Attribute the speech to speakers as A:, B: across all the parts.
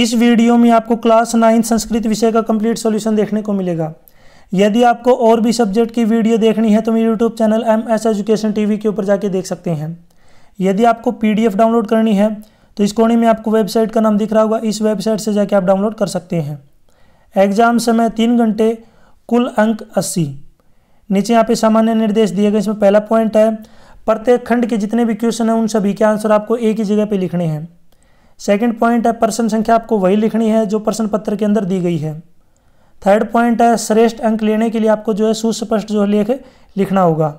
A: इस वीडियो में आपको क्लास नाइन संस्कृत विषय का कंप्लीट सॉल्यूशन देखने को मिलेगा यदि आपको और भी सब्जेक्ट की वीडियो देखनी है तो मेरे YouTube channel M S education T के ऊपर जाके देख सकते हैं यदि आपको पी डाउनलोड करनी है तो इस कोने में आपको वेबसाइट का नाम दिख रहा होगा इस वेबसाइट से जाके आप डाउनलोड कर सकते हैं एग्जाम समय तीन घंटे कुल अंक अस्सी नीचे यहाँ पे सामान्य निर्देश दिए गए इसमें पहला पॉइंट है प्रत्येक खंड के जितने भी क्वेश्चन हैं उन सभी के आंसर आपको एक ही जगह पे लिखने हैं सेकंड पॉइंट है प्रश्न संख्या आपको वही लिखनी है जो प्रश्न पत्र के अंदर दी गई है थर्ड पॉइंट है श्रेष्ठ अंक लेने के लिए आपको जो है सुस्पष्ट जो लेख लिखना होगा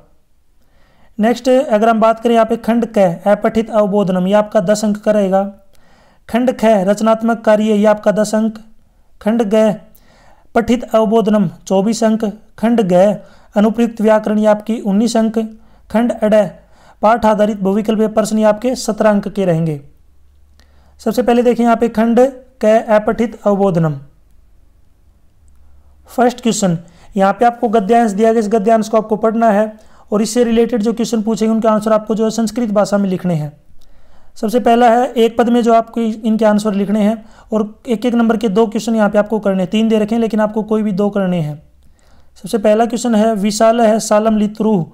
A: नेक्स्ट अगर हम बात करें यहाँ पे खंड क अपठित अवबोधनम यह आपका दस अंक का रहेगा खंड ख रचनात्मक कार्य यह आपका दस अंक खंड ग पठित अवबोधनम चौबीस अंक खंड ग अनुप्रयुक्त व्याकरण यह आपकी उन्नीस अंक खंड अड पाठ आधारित भूविकल्प प्रश्न ये आपके सत्रह अंक के रहेंगे सबसे पहले देखिए यहां पे खंड क अपठित अवबोधनम फर्स्ट क्वेश्चन यहां पे आपको गद्यांश दिया गया इस गद्यांश को आपको पढ़ना है और इससे रिलेटेड जो क्वेश्चन पूछेंगे उनके आंसर आपको जो है संस्कृत भाषा में लिखने हैं सबसे पहला है एक पद में जो आपको इनके आंसर लिखने हैं और एक एक नंबर के दो क्वेश्चन यहाँ पे आपको करने हैं तीन दे रखे हैं लेकिन आपको कोई भी दो करने हैं सबसे पहला क्वेश्चन है विशाल है सालम लित्रुह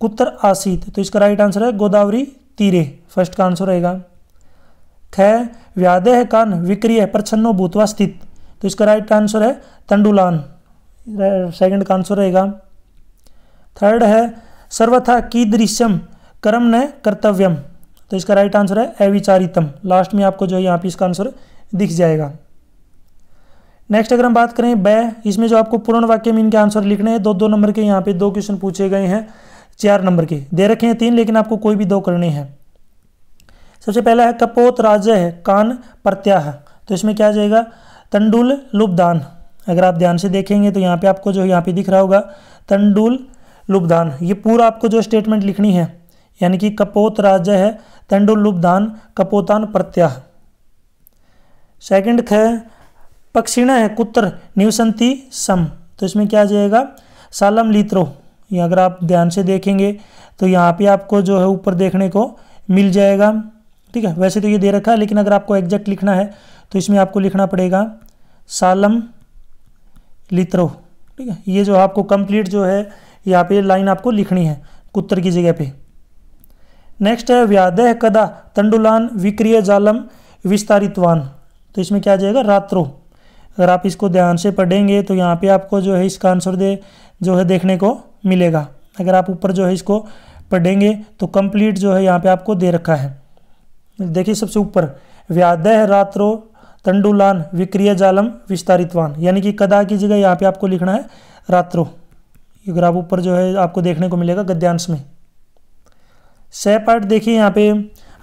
A: कुतर आसित तो इसका राइट आंसर है गोदावरी तीरे फर्स्ट का आंसर रहेगा थ व्यादेह कान विक्रिय प्रछन्नो भूतवा स्थित तो इसका राइट आंसर है तंडुलान सेकंड का आंसर रहेगा थर्ड है सर्वथा की दृश्यम कर्म न कर्तव्यम तो इसका राइट आंसर है अविचारितम लास्ट में आपको जो है यहाँ पे इसका आंसर दिख जाएगा नेक्स्ट अगर हम बात करें ब इसमें जो आपको पूर्ण वाक्य में इनके आंसर लिखने हैं दो दो नंबर के यहाँ पे दो क्वेश्चन पूछे गए हैं चार नंबर के दे रखे हैं तीन लेकिन आपको कोई भी दो करने हैं सबसे पहला है कपोत राज्य है कान प्रत्याह तो इसमें क्या जाएगा तंडुल लुबदान अगर आप ध्यान से देखेंगे तो यहाँ पे आपको जो यहाँ पे दिख रहा होगा तंडुल लुबदान ये पूरा आपको जो स्टेटमेंट लिखनी है यानी कि कपोत राज्य है तंडुल लुबदान कपोतान प्रत्याह सेकंड है पक्षिणा है कुत्र न्यूसंती सम तो इसमें क्या जाएगा सालम लित्रो ये अगर आप ध्यान से देखेंगे तो यहाँ पे आपको जो है ऊपर देखने को मिल जाएगा ठीक है वैसे तो ये दे रखा है लेकिन अगर आपको एग्जैक्ट लिखना है तो इसमें आपको लिखना पड़ेगा सालम लित्रो ठीक है ये जो आपको कंप्लीट जो है यहाँ पे लाइन आपको लिखनी है कुत्तर की जगह पे नेक्स्ट है व्यादह कदा तंडुलान विक्रिय जालम विस्तारितवान तो इसमें क्या आ जाएगा रात्रो अगर आप इसको ध्यान से पढ़ेंगे तो यहाँ पे आपको जो है इसका आंसर दे जो है देखने को मिलेगा अगर आप ऊपर जो है इसको पढ़ेंगे तो कंप्लीट जो है यहाँ पे आपको दे रखा है देखिए सबसे ऊपर व्यादह रात्रो तंडुलान विक्रिय जालम विस्तारितवान यानी कि कदा की जगह यहाँ पे आपको लिखना है रात्रो ये ग्राफ ऊपर जो है आपको देखने को मिलेगा गद्यांश में सह पाठ देखिए यहाँ पे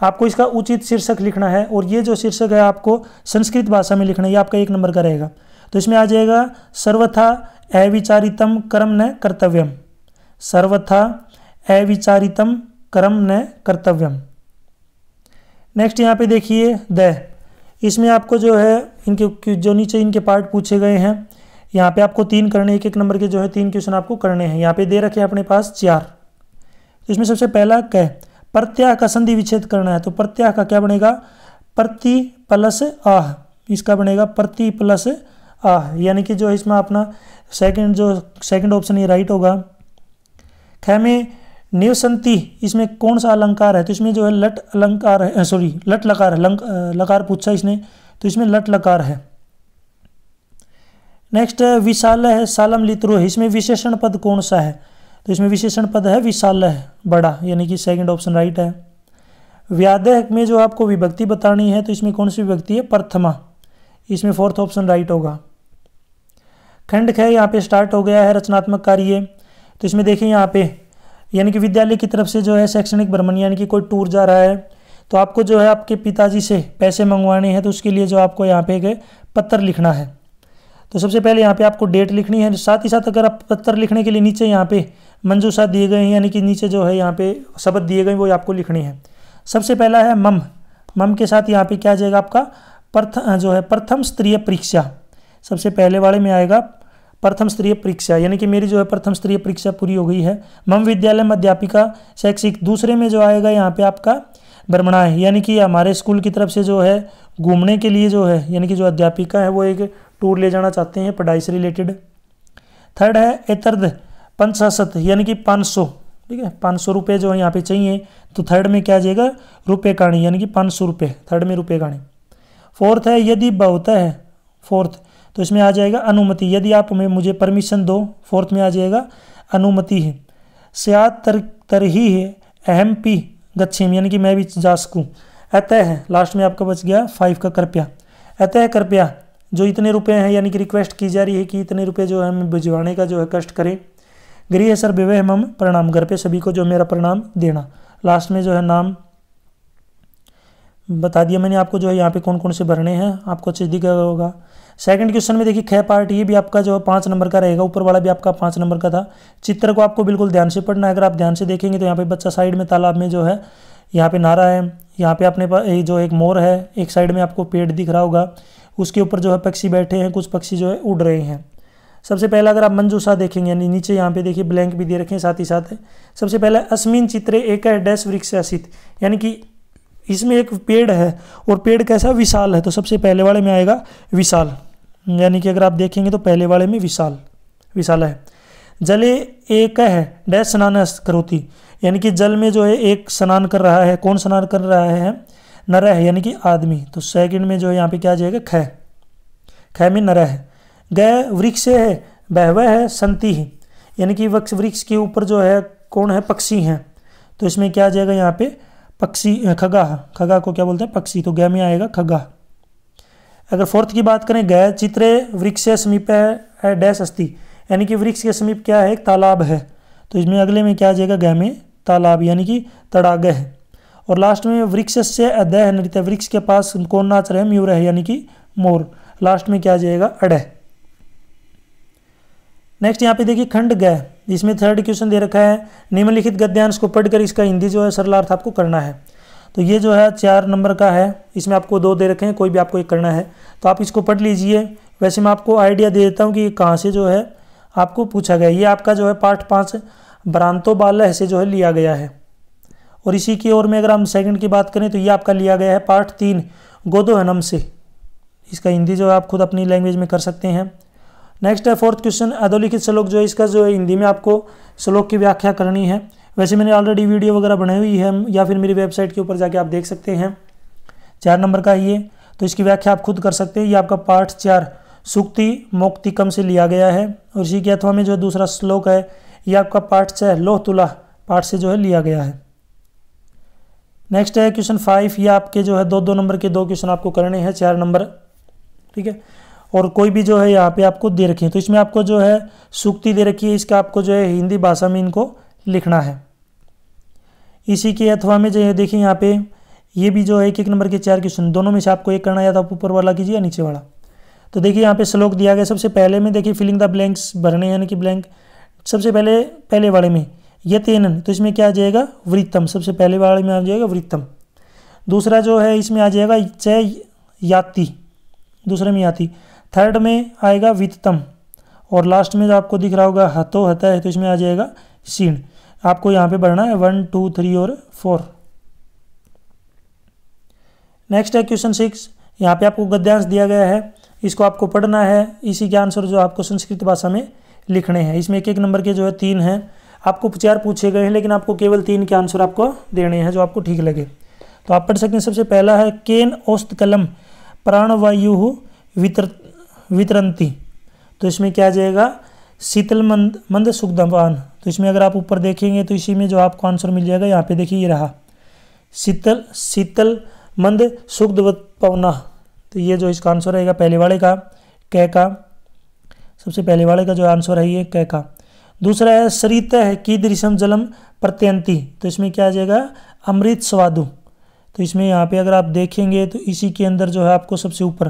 A: आपको इसका उचित शीर्षक लिखना है और ये जो शीर्षक है आपको संस्कृत भाषा में लिखना है ये आपका एक नंबर का रहेगा तो इसमें आ जाएगा सर्वथा अविचारितम कर्म न कर्तव्यम सर्वथा अविचारितम कर्म न कर्तव्यम नेक्स्ट यहाँ पे देखिए द इसमें आपको जो है इनके जो नीचे इनके पार्ट पूछे गए हैं यहाँ पे आपको तीन करने एक एक नंबर के जो है तीन क्वेश्चन आपको करने हैं यहाँ पे दे रखे अपने पास चार तो इसमें सबसे पहला कह प्रत्याह का संधि विच्छेद करना है तो प्रत्याह का क्या बनेगा प्रति प्लस आह इसका बनेगा प्रति प्लस आह यानी कि जो इसमें अपना सेकेंड जो सेकेंड ऑप्शन ये राइट होगा खैमें में नेवसंति इसमें कौन सा अलंकार है तो इसमें जो है लट अलंकार है सॉरी लट लकार है लंक, लकार पूछा इसने तो इसमें लट लकार है नेक्स्ट है विशाल है सालम लित्रो है इसमें विशेषण पद कौन सा है तो इसमें विशेषण पद है विशाल है बड़ा यानी कि सेकंड ऑप्शन राइट है व्यादेह में जो आपको विभक्ति बतानी है तो इसमें कौन सी विभक्ति है प्रथमा इसमें फोर्थ ऑप्शन राइट होगा खंड खे यहाँ पे स्टार्ट हो गया है रचनात्मक कार्य तो इसमें देखें यहाँ पे यानी कि विद्यालय की तरफ से जो है शैक्षणिक भ्रमण यानी कि कोई टूर जा रहा है तो आपको जो है आपके पिताजी से पैसे मंगवाने हैं तो उसके लिए जो आपको यहाँ पे एक पत्र लिखना है तो सबसे पहले यहाँ पे आपको डेट लिखनी है साथ ही साथ अगर आप पत्र लिखने के लिए नीचे यहाँ पे मंजूसा दिए गए हैं यानी कि नीचे जो है यहाँ पे शब्द दिए गए वो आपको लिखनी है सबसे पहला है मम मम के साथ यहाँ पे क्या आ जाएगा आपका प्रथम जो है प्रथम स्त्रीय परीक्षा सबसे पहले वाले में आएगा प्रथम स्तरीय परीक्षा यानी कि मेरी जो है प्रथम स्तरीय परीक्षा पूरी हो गई है मम विद्यालय में अध्यापिका शैक्षिक दूसरे में जो आएगा यहाँ पे आपका भ्रमणा है यानी कि हमारे स्कूल की तरफ से जो है घूमने के लिए जो है यानी कि जो अध्यापिका है वो एक टूर ले जाना चाहते हैं पढ़ाई से रिलेटेड थर्ड है एतर्द पंचाशत यानी कि पाँच सौ ठीक है पाँच सौ रुपये जो है यहाँ पे चाहिए तो थर्ड में क्या आ जाएगा रुपये काणी यानी कि पाँच सौ रुपये थर्ड में रुपये काणी फोर्थ है यदि बहुत है फोर्थ तो इसमें आ जाएगा अनुमति यदि आप में मुझे परमिशन दो फोर्थ में आ जाएगा अनुमति है स्या तर तरही है अहम पी गच्छेम यानी कि मैं भी जा सकूँ अतः है लास्ट में आपका बच गया फाइव का कृपया अतः कृपया जो इतने रुपए हैं यानी कि रिक्वेस्ट की जा रही है कि इतने रुपए जो है हमें भिजवाने का जो है कष्ट करें गृह सर विवेह मम प्रणाम घर पे सभी को जो मेरा प्रणाम देना लास्ट में जो है नाम बता दिया मैंने आपको जो है यहाँ पे कौन कौन से भरने हैं आपको अच्छे दिख गया होगा सेकंड क्वेश्चन में देखिए खे पार्ट ये भी आपका जो है पाँच नंबर का रहेगा ऊपर वाला भी आपका पाँच नंबर का था चित्र को आपको बिल्कुल ध्यान से पढ़ना है अगर आप ध्यान से देखेंगे तो यहाँ पे बच्चा साइड में तालाब में जो है यहाँ पे नारा है यहाँ पे अपने जो एक मोर है एक साइड में आपको पेड़ दिख रहा होगा उसके ऊपर जो है पक्षी बैठे हैं कुछ पक्षी जो है उड़ रहे हैं सबसे पहले अगर आप मंजूसा देखेंगे यानी नीचे यहाँ पे देखिए ब्लैंक भी दे रखें साथ ही साथ सबसे पहले अस्मिन चित्रे एक है डैश वृक्ष असित यानी कि इसमें एक पेड़ है और पेड़ कैसा विशाल है तो सबसे पहले वाले में आएगा विशाल यानी कि अगर आप देखेंगे तो पहले वाले में विशाल विशाल है जले एक है डैश स्नान करोती यानी कि जल में जो है एक स्नान कर रहा है कौन स्नान कर रहा है नर है यानी कि आदमी तो सेकंड में जो है यहाँ पे क्या आ जाएगा खै खै में नर है गय वृक्ष है वह है संति ही यानी कि वृक्ष वृक्ष के ऊपर जो है कौन है पक्षी हैं तो इसमें क्या आ जाएगा यहाँ पे पक्षी खगा खगा को क्या बोलते हैं पक्षी तो गय में आएगा खगा अगर फोर्थ की बात करें गया चित्रे वृक्ष समीप है डैश अस्थि यानी कि वृक्ष के समीप क्या है एक तालाब है तो इसमें अगले में क्या आ जाएगा गह में तालाब यानी कि तड़ागह है और लास्ट में वृक्ष से अदय नृत्य वृक्ष के पास कौन नाच रहे म्यूर है यानी कि मोर लास्ट में क्या आ जाएगा अडह नेक्स्ट यहाँ पे देखिए खंड गह इसमें थर्ड क्वेश्चन दे रखा है निम्नलिखित गद्यांश को पढ़कर इसका हिंदी जो है सरलार्थ आपको करना है तो ये जो है चार नंबर का है इसमें आपको दो दे रखे हैं कोई भी आपको एक करना है तो आप इसको पढ़ लीजिए वैसे मैं आपको आइडिया दे देता हूँ कि ये कहाँ से जो है आपको पूछा गया ये आपका जो है पार्ट पाँच बरानतो बालह से जो है लिया गया है और इसी की ओर में अगर हम सेकंड की बात करें तो ये आपका लिया गया है पार्ट तीन गोदो हनम से इसका हिंदी जो है आप खुद अपनी लैंग्वेज में कर सकते हैं नेक्स्ट है फोर्थ क्वेश्चन अधोलिखित श्लोक जो है इसका जो है हिंदी में आपको श्लोक की व्याख्या करनी है वैसे मैंने ऑलरेडी वीडियो वगैरह बनाई हुई है या फिर मेरी वेबसाइट के ऊपर जाके आप देख सकते हैं चार नंबर का ये तो इसकी व्याख्या आप खुद कर सकते हैं ये आपका पाठ चार सुक्ति मोक्तिकम से लिया गया है और इसी के अथवा में जो दूसरा श्लोक है ये आपका पाठ छः लोह तुला पाठ से जो है लिया गया है नेक्स्ट है क्वेश्चन फाइव ये आपके जो है दो दो नंबर के दो क्वेश्चन आपको करने हैं चार नंबर ठीक है और कोई भी जो है यहाँ पे आपको दे रखी है तो इसमें आपको जो है सुक्ति दे रखी है इसका आपको जो है हिंदी भाषा में इनको लिखना है इसी के अथवा में जो है देखिए यहाँ पे ये भी जो है एक एक नंबर के चार क्वेश्चन दोनों में से आपको एक करना या था तो ऊपर वाला कीजिए या नीचे वाला तो देखिए यहाँ पे श्लोक दिया गया सबसे पहले में देखिए फिलिंग द ब्लैंक्स भरने यानी कि ब्लैंक सबसे पहले पहले वाले में यतेनन तो इसमें क्या आ जाएगा वृत्तम सबसे पहले वाले में आ जाएगा वृत्तम दूसरा जो है इसमें आ जाएगा चय याति दूसरे में याति थर्ड में आएगा वित्तम और लास्ट में जो आपको दिख रहा होगा हतो हत है तो इसमें आ जाएगा सीण आपको यहाँ पे बढ़ना है वन टू थ्री और फोर नेक्स्ट है क्वेश्चन सिक्स यहाँ पे आपको गद्यांश दिया गया है इसको आपको पढ़ना है इसी के आंसर जो आपको संस्कृत भाषा में लिखने हैं इसमें एक एक नंबर के जो है तीन हैं आपको चार पूछे गए हैं लेकिन आपको केवल तीन के आंसर आपको देने हैं जो आपको ठीक लगे तो आप पढ़ सकते हैं सबसे पहला है केन औस्त कलम प्राणवायु वितर वितरंती तो इसमें क्या जाएगा शीतल मंद मंद सुखदान तो इसमें अगर आप ऊपर देखेंगे तो इसी में जो आपको आंसर मिल जाएगा यहाँ पे देखिए ये रहा शीतल शीतल मंद सुग्ध पवना तो ये जो इसका आंसर रहेगा पहले वाले का कै का सबसे पहले वाले का जो आंसर है ये कै का दूसरा है सरित है दृषम जलम प्रत्यंती तो इसमें क्या आ जाएगा अमृत स्वादु तो इसमें यहाँ पे अगर आप देखेंगे तो इसी के अंदर जो है आपको सबसे ऊपर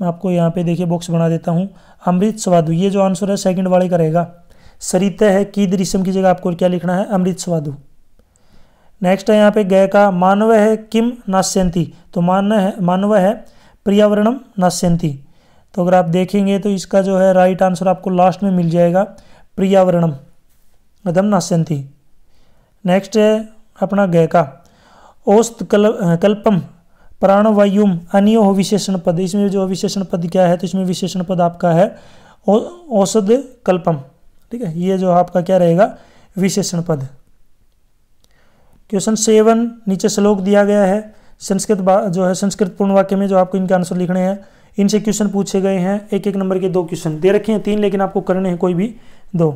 A: मैं आपको यहाँ पे देखिए बॉक्स बना देता हूँ अमृत स्वादु ये जो आंसर है सेकंड वाले का रहेगा सरित है कीद रिसम की जगह आपको क्या लिखना है अमृत स्वादु नेक्स्ट है यहाँ पे गय का मानव है किम नास्यंती तो मान है मानव है पर्यावरणम नाश्यंती तो अगर आप देखेंगे तो इसका जो है राइट आंसर आपको लास्ट में मिल जाएगा पर्यावरणम अदम मतलब नास्यंती नेक्स्ट है अपना गय का औस्त कल कल्पम प्राणवायुम अन्य विशेषण पद इसमें जो विशेषण पद क्या है तो इसमें विशेषण पद आपका है औषध कल्पम ठीक है ये जो आपका क्या रहेगा विशेषण पद क्वेश्चन सेवन नीचे श्लोक दिया गया है संस्कृत जो है संस्कृत पूर्ण वाक्य में जो आपको इनके आंसर लिखने हैं इनसे क्वेश्चन पूछे गए हैं एक एक नंबर के दो क्वेश्चन दे रखे हैं तीन लेकिन आपको करने हैं कोई भी दो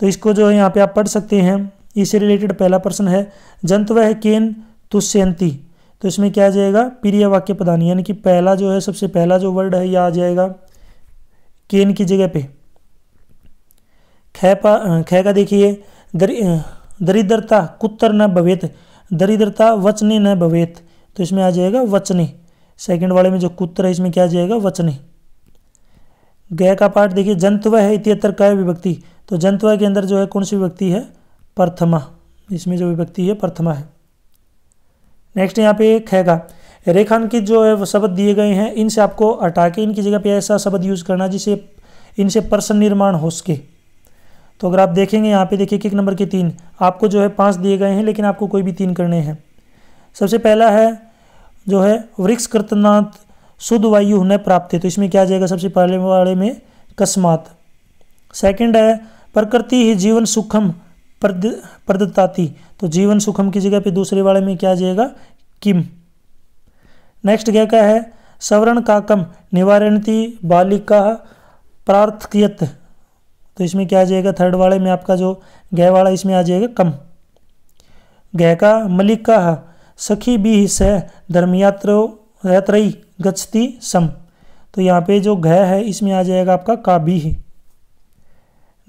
A: तो इसको जो है यहाँ पे आप पढ़ सकते हैं इससे रिलेटेड पहला प्रश्न है जंतु है केन तुष्यंती तो इसमें क्या आ जाएगा प्रिय वाक्य प्रदान यानी कि पहला जो है सबसे पहला जो वर्ड है यह आ जाएगा केन की जगह पे खैपा खै का देखिए दरि दरिद्रता कुत्तर न भवेत दरिद्रता वचनी न भवेत तो इसमें आ जाएगा वचनी सेकंड वाले में जो कुत्तर है इसमें क्या आ जाएगा वचनी गय का पाठ देखिए जंतव है इतिहत्तर का विभक्ति तो जंतव के अंदर जो है कौन सी विभक्ति है प्रथमा इसमें जो विभक्ति है प्रथमा है नेक्स्ट यहाँ पे खै का रेखांकित जो है वो शब्द दिए गए हैं इनसे आपको हटा के इनकी जगह पे ऐसा शब्द यूज़ करना जिसे इनसे प्रश्न निर्माण हो सके तो अगर आप देखेंगे यहाँ पे देखिए एक नंबर के तीन आपको जो है पाँच दिए गए हैं लेकिन आपको कोई भी तीन करने हैं सबसे पहला है जो है वृक्ष कृतनाथ शुद्ध वायु न प्राप्त है तो इसमें क्या आ जाएगा सबसे पहले वाले में कस्मात सेकंड है प्रकृति ही जीवन सुखम प्रद प्रदत्ताती तो जीवन सुखम की जगह पे दूसरे वाले में क्या आ जाएगा किम नेक्स्ट क्या क्या है सवर्ण काकम निवारणती बालिका प्रार्थकियत तो इसमें क्या आ जाएगा थर्ड वाले में आपका जो गह वाला इसमें आ जाएगा कम गह का मलिक का सखी भी हिस्से धर्मयात्रो यात्री गच्छति सम तो यहाँ पे जो गह है इसमें आ जाएगा आपका का भी ही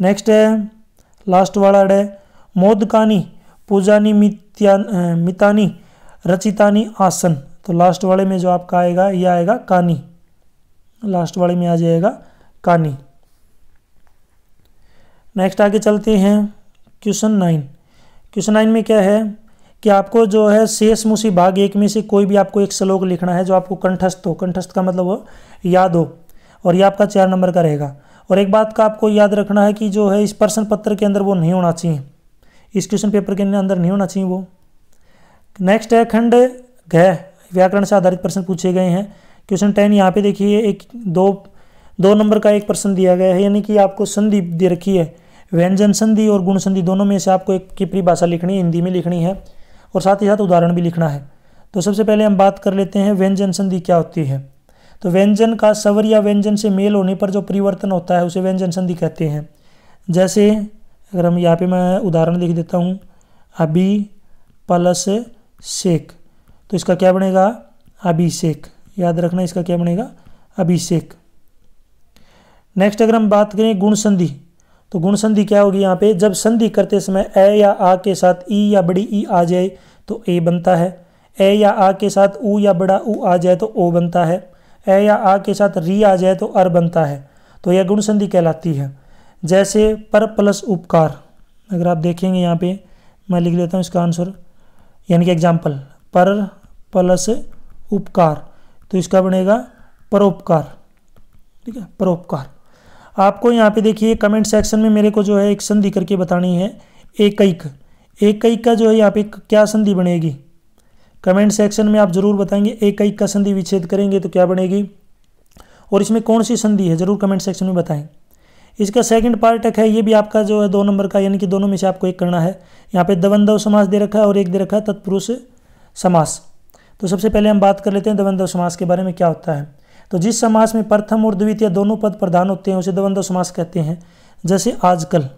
A: नेक्स्ट है लास्ट वाला है मोदकानी पूजानी मित्या मितानी रचितानी आसन तो लास्ट वाले में जो आपका आएगा ये आएगा कानी लास्ट वाले में आ जाएगा कानी नेक्स्ट आगे चलते हैं क्वेश्चन नाइन क्वेश्चन नाइन में क्या है कि आपको जो है शेष मुसी भाग एक में से कोई भी आपको एक श्लोक लिखना है जो आपको कंठस्थ हो कंठस्थ का मतलब हो याद हो और ये आपका चार नंबर का रहेगा और एक बात का आपको याद रखना है कि जो है इस प्रश्न पत्र के अंदर वो नहीं होना चाहिए इस क्वेश्चन पेपर के अंदर नहीं होना चाहिए वो नेक्स्ट है खंड घ व्याकरण से आधारित प्रश्न पूछे गए हैं क्वेश्चन टेन यहाँ पे देखिए एक दो दो नंबर का एक प्रश्न दिया गया है यानी कि आपको संधि दे रखी है व्यंजन संधि और गुण संधि दोनों में से आपको एक की परिभाषा लिखनी है हिंदी में लिखनी है और साथ ही साथ उदाहरण भी लिखना है तो सबसे पहले हम बात कर लेते हैं व्यंजन संधि क्या होती है तो व्यंजन का सवर या व्यंजन से मेल होने पर जो परिवर्तन होता है उसे व्यंजन संधि कहते हैं जैसे अगर हम यहाँ पे मैं उदाहरण लिख देता हूँ अभी प्लस शेख तो इसका क्या बनेगा अभिषेक याद रखना इसका क्या बनेगा अभिषेक नेक्स्ट अगर हम बात करें गुण संधि तो गुण संधि क्या होगी यहाँ पे जब संधि करते समय ए या आ के साथ ई या बड़ी ई आ जाए तो ए बनता है ए या आ के साथ ऊ या बड़ा ऊ आ जाए तो ओ बनता है ए या आ के साथ री आ जाए तो अर बनता है तो यह गुण संधि कहलाती है जैसे पर प्लस उपकार अगर आप देखेंगे यहाँ पे मैं लिख लेता हूँ इसका आंसर यानी कि एग्जाम्पल पर प्लस उपकार तो इसका बनेगा परोपकार ठीक है परोपकार आपको यहाँ पे देखिए कमेंट सेक्शन में मेरे को जो है एक संधि करके बतानी है एकैक एकैक का जो है यहाँ पे क्या संधि बनेगी कमेंट सेक्शन में आप ज़रूर बताएंगे एकैक का संधि विच्छेद करेंगे तो क्या बनेगी और इसमें कौन सी संधि है ज़रूर कमेंट सेक्शन में बताएं इसका सेकंड पार्ट एक है ये भी आपका जो है दो नंबर का यानी कि दोनों में से आपको एक करना है यहाँ पे दवनदव समास दे रखा है और एक दे रखा है तत्पुरुष समास तो सबसे पहले हम बात कर लेते हैं दवनदव समास के बारे में क्या होता है तो जिस समास में प्रथम और द्वितीय दोनों पद प्रधान होते हैं उसे द्वंद्व समास कहते हैं जैसे आजकल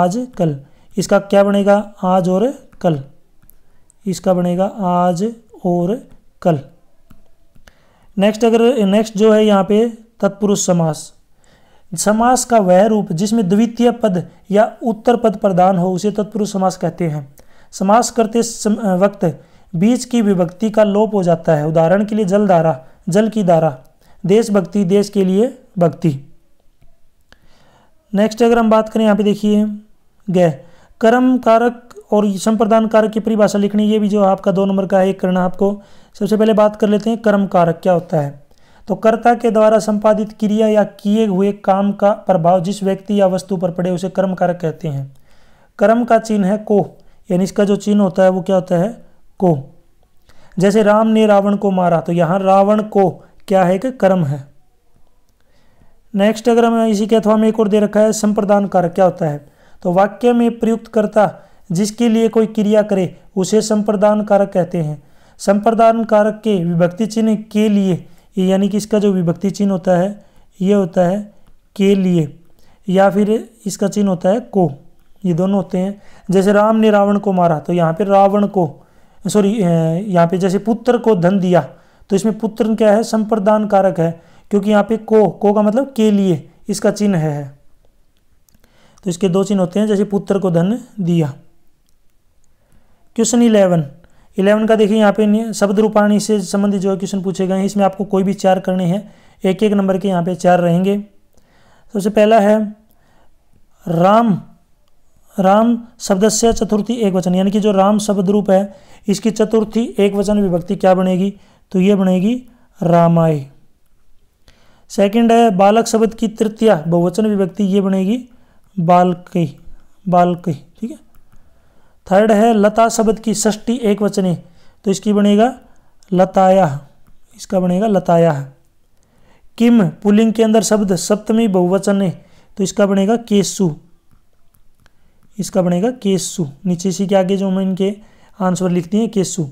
A: आज कल इसका क्या बनेगा आज और कल इसका बनेगा आज और कल नेक्स्ट अगर नेक्स्ट जो है यहाँ पे तत्पुरुष समास समास का वह रूप जिसमें द्वितीय पद या उत्तर पद प्रदान हो उसे तत्पुरुष समास कहते हैं समास करते सम, वक्त बीज की विभक्ति का लोप हो जाता है उदाहरण के लिए जल धारा जल की धारा देशभक्ति देश के लिए भक्ति नेक्स्ट अगर हम बात करें यहाँ पे देखिए गय कर्म कारक और संप्रदान कारक की परिभाषा लिखनी ये भी जो आपका दो नंबर का है एक करना आपको सबसे पहले बात कर लेते हैं कर्म कारक क्या होता है तो कर्ता के द्वारा संपादित क्रिया या किए हुए काम का प्रभाव जिस व्यक्ति या वस्तु पर पड़े उसे कर्म कारक कहते हैं कर्म का चिन्ह है को यानी इसका जो चिन्ह होता है वो क्या होता है को जैसे राम ने रावण को मारा तो यहां रावण को क्या है कि कर्म है नेक्स्ट अगर हम इसी के अथवा में एक और दे रखा है संप्रदान कारक क्या होता है तो वाक्य में प्रयुक्त करता जिसके लिए कोई क्रिया करे उसे संप्रदान कारक कहते हैं संप्रदान कारक के विभक्ति चिन्ह के लिए यानी कि इसका जो विभक्ति चिन्ह होता है ये होता है के लिए या फिर इसका चिन्ह होता है को ये दोनों होते हैं जैसे राम ने रावण को मारा तो यहाँ पर रावण को सॉरी यहाँ पे जैसे पुत्र को धन दिया तो इसमें पुत्र क्या है संप्रदान कारक है क्योंकि यहाँ पे को को का मतलब के लिए इसका चिन्ह है तो इसके दो चिन्ह होते हैं जैसे पुत्र को धन दिया क्वेश्चन इलेवन इलेवन का देखिए यहाँ पे शब्द रूपाणी से संबंधित जो है क्वेश्चन पूछे गए हैं इसमें आपको कोई भी चार करने हैं एक एक नंबर के यहाँ पे चार रहेंगे सबसे पहला है राम राम शब्द से चतुर्थी एक वचन यानी कि जो राम शब्द रूप है इसकी चतुर्थी एक वचन विभक्ति क्या बनेगी तो यह बनेगी रामाय सेकंड है बालक शब्द की तृतीय बहुवचन विभक्ति ये बनेगी बालक बालक ठीक है थर्ड है लता शब्द की षष्टी एक वचने तो इसकी बनेगा लताया इसका बनेगा लताया किम पुलिंग के अंदर शब्द सप्तमी बहुवचन है तो इसका बनेगा केसु इसका बनेगा केसु नीचे इसी के आगे जो हम इनके आंसर लिखते हैं केसु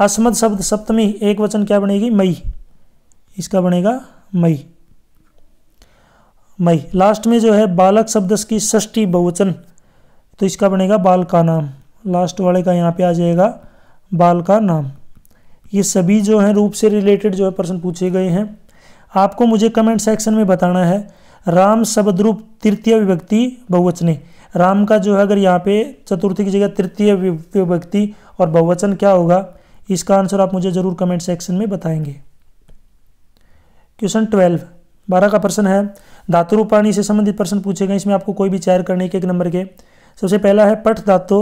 A: असमत शब्द सप्तमी एक वचन क्या बनेगी मई इसका बनेगा मई मई लास्ट में जो है बालक शब्द की षष्ठी बहुवचन तो इसका बनेगा बाल का नाम लास्ट वाले का यहाँ पे आ जाएगा बाल का नाम ये सभी जो हैं रूप से रिलेटेड जो है प्रश्न पूछे गए हैं आपको मुझे कमेंट सेक्शन में बताना है राम शब्द रूप तृतीय विभक्ति बहुवचने राम का जो है अगर यहाँ पे चतुर्थी की जगह तृतीय विभक्ति और बहुवचन क्या होगा इसका आंसर आप मुझे ज़रूर कमेंट सेक्शन में बताएंगे क्वेश्चन ट्वेल्व बारह का प्रश्न है धातु रूपाणी से संबंधित प्रश्न पूछे गए इसमें आपको कोई भी चार करने के एक नंबर के सबसे पहला है पठ धातु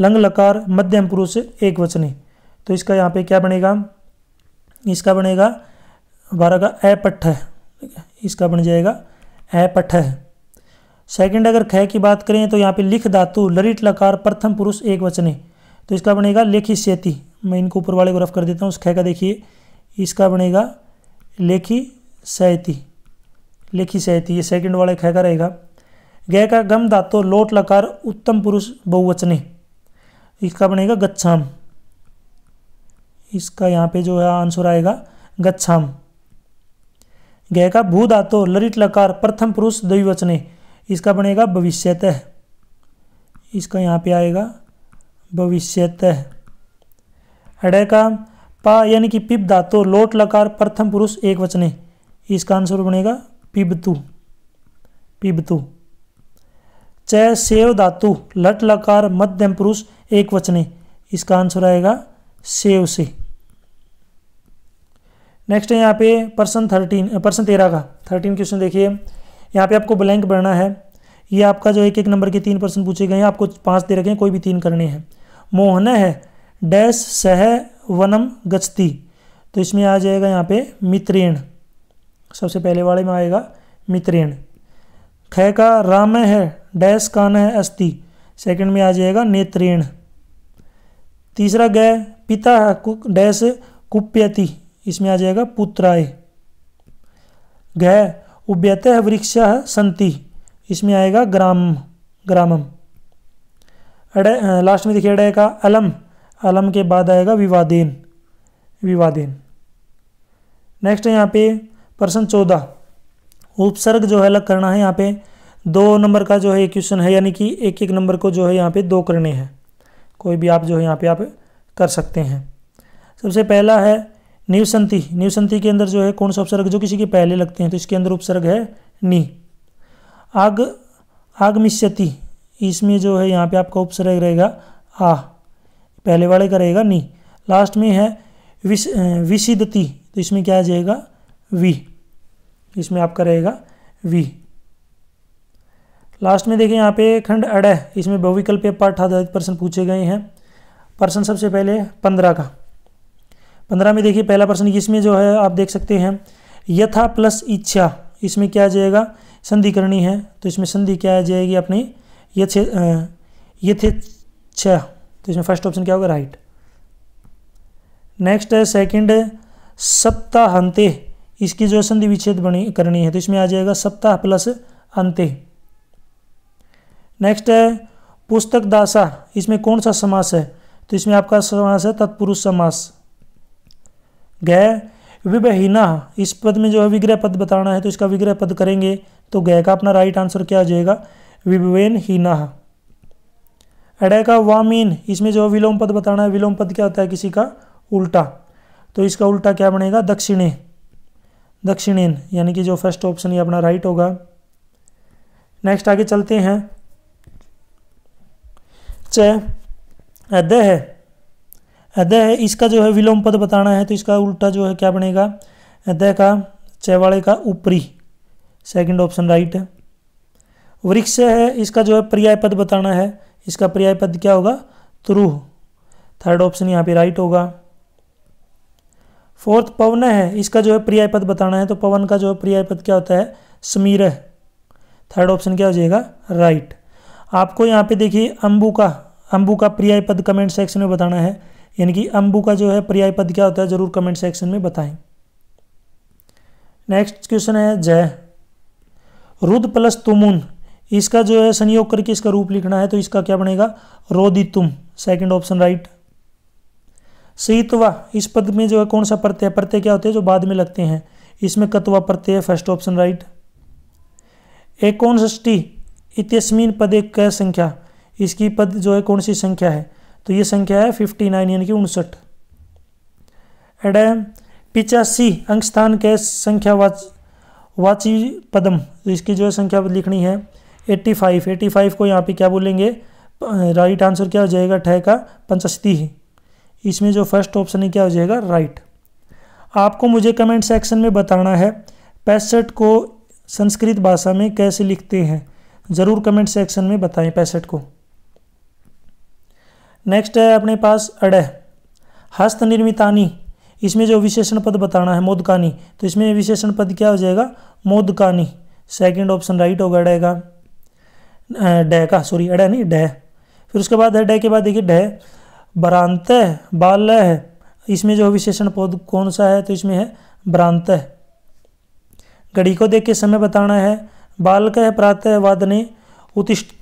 A: लंग लकार मध्यम पुरुष एक वचनी तो इसका यहाँ पे क्या बनेगा इसका बनेगा बारह का अपठ इसका बन जाएगा है सेकंड अगर खय की बात करें तो यहाँ पे लिख धातु लरिट लकार प्रथम पुरुष एक वचने तो इसका बनेगा लेखी सेती मैं इनको ऊपर वाले को रफ कर देता हूँ उस खय का देखिए इसका बनेगा लेखी सैती लेखी सैती ये सेकंड वाला खय का रहेगा गय का गम धातु लोट लकार उत्तम पुरुष बहुवचने इसका बनेगा गच्छाम इसका यहाँ पे जो है आंसर आएगा गच्छाम गय का भू धातु लरिट लकार प्रथम पुरुष द्विवचने इसका बनेगा भविष्यत इसका यहाँ पे आएगा भविष्यत अडय का पा यानी कि पिप धातु लोट लकार प्रथम पुरुष एक वचने इसका आंसर बनेगा पिबतु पिबतु च सेव धातु लट लकार मध्यम पुरुष एक वचने इसका आंसर आएगा सेव से नेक्स्ट है यहाँ पे पर्सन थर्टीन पर्सन तेरह का थर्टीन क्वेश्चन देखिए यहाँ पे आपको ब्लैंक भरना है ये आपका जो एक एक नंबर के तीन पर्सन पूछे गए हैं आपको पाँच दे रखे हैं कोई भी तीन करने हैं मोहन है डैश सह वनम गचती तो इसमें आ जाएगा यहाँ पे मित्रेण सबसे पहले वाले में आएगा मित्रेण ख का राम है डैश कान है अस्थि सेकेंड में आ जाएगा नेत्रेण तीसरा गय पिता है डैश कुप्यति इसमें आ जाएगा पुत्राय गह उभ्यत वृक्ष संति इसमें आएगा ग्राम ग्रामम अडे लास्ट में देखिए अडे का अलम अलम के बाद आएगा विवादेन विवादेन नेक्स्ट है यहाँ पे प्रश्न चौदह उपसर्ग जो है अलग करना है यहाँ पे दो नंबर का जो है क्वेश्चन है यानी कि एक एक नंबर को जो है यहाँ पे दो करने हैं कोई भी आप जो है यहाँ पे आप कर सकते हैं सबसे पहला है निवसंति निवसंति के अंदर जो है कौन सा उपसर्ग जो किसी के पहले लगते हैं तो इसके अंदर उपसर्ग है नी आग आगमिष्यति इसमें जो है यहाँ पे आपका उपसर्ग रहेगा आ पहले वाले का रहेगा नी लास्ट में है विश विसिदति तो इसमें क्या आ जाएगा वी इसमें आपका रहेगा वी लास्ट में देखें यहाँ पे खंड अड़ इसमें बहुविकल्प पाठ आधारित प्रश्न पूछे गए हैं प्रश्न सबसे पहले पंद्रह का पंद्रह में देखिए पहला प्रश्न इसमें जो है आप देख सकते हैं यथा प्लस इच्छा इसमें क्या आ जाएगा संधि करनी है तो इसमें संधि क्या आ जाएगी अपनी यथे यथेच्छा तो इसमें फर्स्ट ऑप्शन क्या होगा राइट नेक्स्ट है सेकेंड सप्ताह अंत्य इसकी जो संधि विच्छेद बनी करनी है तो इसमें आ जाएगा सप्ताह प्लस अंते नेक्स्ट है पुस्तक दासा इसमें कौन सा समास है तो इसमें आपका समास है तत्पुरुष समास गय विबहिना इस पद में जो है विग्रह पद बताना है तो इसका विग्रह पद करेंगे तो गय का अपना राइट आंसर क्या आ जाएगा विवेन हीना अडय का वामीन इसमें जो विलोम पद बताना है विलोम पद क्या होता है किसी का उल्टा तो इसका उल्टा क्या बनेगा दक्षिणे दक्षिणेन यानी कि जो फर्स्ट ऑप्शन ये अपना राइट होगा नेक्स्ट आगे चलते हैं च अदय है द इसका जो है विलोम पद बताना है तो इसका उल्टा जो है क्या बनेगा द का चैवाड़े का ऊपरी सेकंड ऑप्शन राइट है वृक्ष है इसका जो है पर्याय पद बताना है इसका पर्याय पद क्या होगा त्रुह थर्ड ऑप्शन यहाँ पे राइट होगा फोर्थ पवन है इसका जो है पर्याय पद बताना है तो पवन का जो है पर्याय पद क्या होता है समीर थर्ड ऑप्शन क्या हो जाएगा राइट आपको यहाँ पे देखिए अंबू का अंबू का पर्याय पद कमेंट सेक्शन में बताना है यानी कि अंबू का जो है पर्याय पद क्या होता है ज़रूर कमेंट सेक्शन में बताएं नेक्स्ट क्वेश्चन है जय रुद प्लस तुमुन इसका जो है संयोग करके इसका रूप लिखना है तो इसका क्या बनेगा रोदी तुम सेकेंड ऑप्शन राइट सीतवा इस पद में जो है कौन सा प्रत्यय प्रत्यय क्या होते हैं जो बाद में लगते हैं इसमें कतवा प्रत्यय फर्स्ट ऑप्शन राइट एकोनष्टी इतस्मीन पद एक संख्या इसकी पद जो है कौन सी संख्या है तो ये संख्या है फिफ्टी नाइन यानी कि उनसठ एड uh, पिचासी अंक स्थान के संख्या वाच वाची पदम तो इसकी जो है संख्या लिखनी है एट्टी फाइव एट्टी फाइव को यहाँ पे क्या बोलेंगे राइट आंसर क्या हो जाएगा ठह का पंचस्ती इसमें जो फर्स्ट ऑप्शन है क्या हो जाएगा राइट आपको मुझे कमेंट सेक्शन में बताना है पैंसठ को संस्कृत भाषा में कैसे लिखते हैं ज़रूर कमेंट सेक्शन में बताएं पैंसठ को नेक्स्ट है अपने पास अड़ हस्त निर्मितानी इसमें जो विशेषण पद बताना है मोदकानी तो इसमें विशेषण पद क्या हो जाएगा मोदकानी सेकंड ऑप्शन राइट होगा डे का डे का सॉरी अडे नहीं डे फिर उसके बाद है डे के बाद देखिए डे भ्रांत बाल है इसमें जो विशेषण पद कौन सा है तो इसमें है भ्रांत घड़ी को देख के समय बताना है बालक है प्रातः वादने उत्तिष्ठ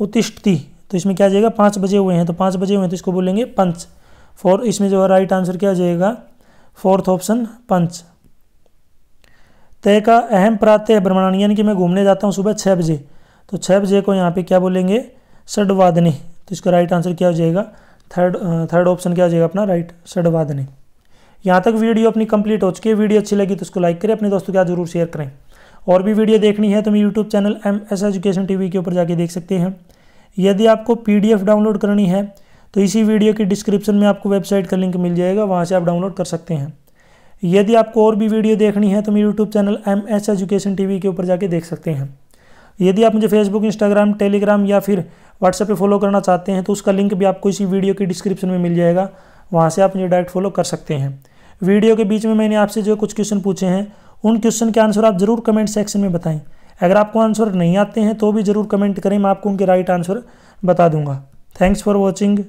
A: उत्तिष्ठती तो इसमें क्या आ जाएगा पाँच बजे हुए हैं तो पाँच बजे हुए हैं तो इसको बोलेंगे पंच फोर इसमें जो है राइट आंसर क्या आ जाएगा फोर्थ ऑप्शन पंच तय का अहम प्रातः भ्रमण यानी कि मैं घूमने जाता हूँ सुबह छः बजे तो छः बजे को यहाँ पे क्या बोलेंगे षडवादनी तो इसका राइट आंसर क्या हो जाएगा थर्ड थर्ड ऑप्शन क्या हो जाएगा अपना राइट षडवादनी यहाँ तक वीडियो अपनी कंप्लीट हो चुकी है वीडियो अच्छी लगी तो उसको लाइक करें अपने दोस्तों के साथ जरूर शेयर करें और भी वीडियो देखनी है तो मेरे YouTube channel M S education TV के ऊपर जाके देख सकते हैं यदि आपको पी डाउनलोड करनी है तो इसी वीडियो के डिस्क्रिप्शन में आपको वेबसाइट का लिंक मिल जाएगा वहाँ से आप डाउनलोड कर सकते हैं यदि आपको और भी वीडियो देखनी है तो मेरे YouTube channel M S education T के ऊपर जाके देख सकते हैं यदि आप मुझे फेसबुक इंस्टाग्राम टेलीग्राम या फिर व्हाट्सएप पे फॉलो करना चाहते हैं तो उसका लिंक भी आपको इसी वीडियो के डिस्क्रिप्शन में मिल जाएगा वहाँ से आप मुझे डायरेक्ट फॉलो कर सकते हैं वीडियो के बीच में मैंने आपसे जो कुछ क्वेश्चन पूछे हैं उन क्वेश्चन के आंसर आप ज़रूर कमेंट सेक्शन में बताएं अगर आपको आंसर नहीं आते हैं तो भी ज़रूर कमेंट करें मैं आपको उनके राइट आंसर बता दूंगा थैंक्स फॉर वॉचिंग